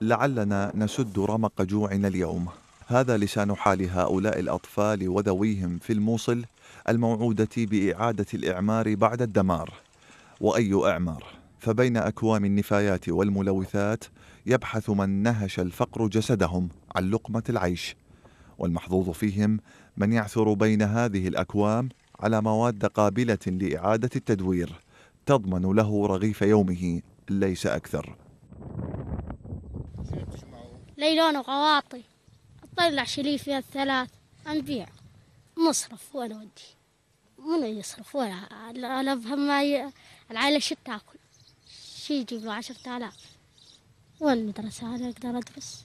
لعلنا نسد رمق جوعنا اليوم هذا لسان حال هؤلاء الاطفال وذويهم في الموصل الموعوده باعاده الاعمار بعد الدمار واي اعمار فبين اكوام النفايات والملوثات يبحث من نهش الفقر جسدهم عن لقمه العيش والمحظوظ فيهم من يعثر بين هذه الاكوام على مواد قابله لاعاده التدوير تضمن له رغيف يومه ليس اكثر ليلون وغواطي اطلع يا الثلاث نبيع مصرف وانا ودي من يصرف ولا انا افهم ما ي... العائله شو تاكل شي يجيب له 10000 المدرسه انا اقدر ادرس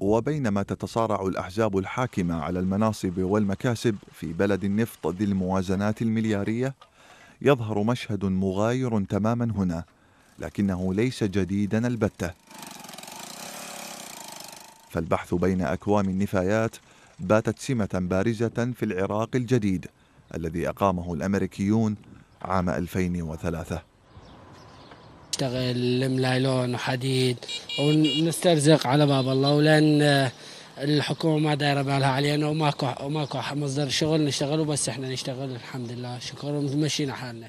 وبينما تتصارع الاحزاب الحاكمه على المناصب والمكاسب في بلد النفط ذي الموازنات الملياريه يظهر مشهد مغاير تماما هنا لكنه ليس جديدا البته فالبحث بين أكوام النفايات باتت سمة بارزة في العراق الجديد الذي أقامه الأمريكيون عام 2003 نشتغل ملايلون وحديد ونسترزق على باب الله ولان آه، الحكومه ما دايره بالها علينا وماكو وماكو مصدر شغل نشتغل وبس احنا نشتغل الحمد لله شكر ومشينا حالنا.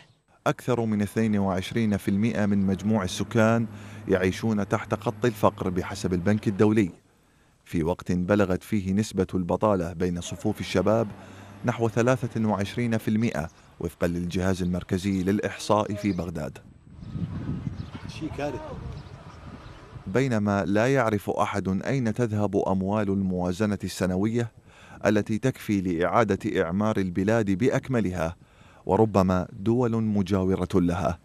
اكثر من 22% من مجموع السكان يعيشون تحت خط الفقر بحسب البنك الدولي. في وقت بلغت فيه نسبة البطالة بين صفوف الشباب نحو 23% وفقا للجهاز المركزي للإحصاء في بغداد بينما لا يعرف أحد أين تذهب أموال الموازنة السنوية التي تكفي لإعادة إعمار البلاد بأكملها وربما دول مجاورة لها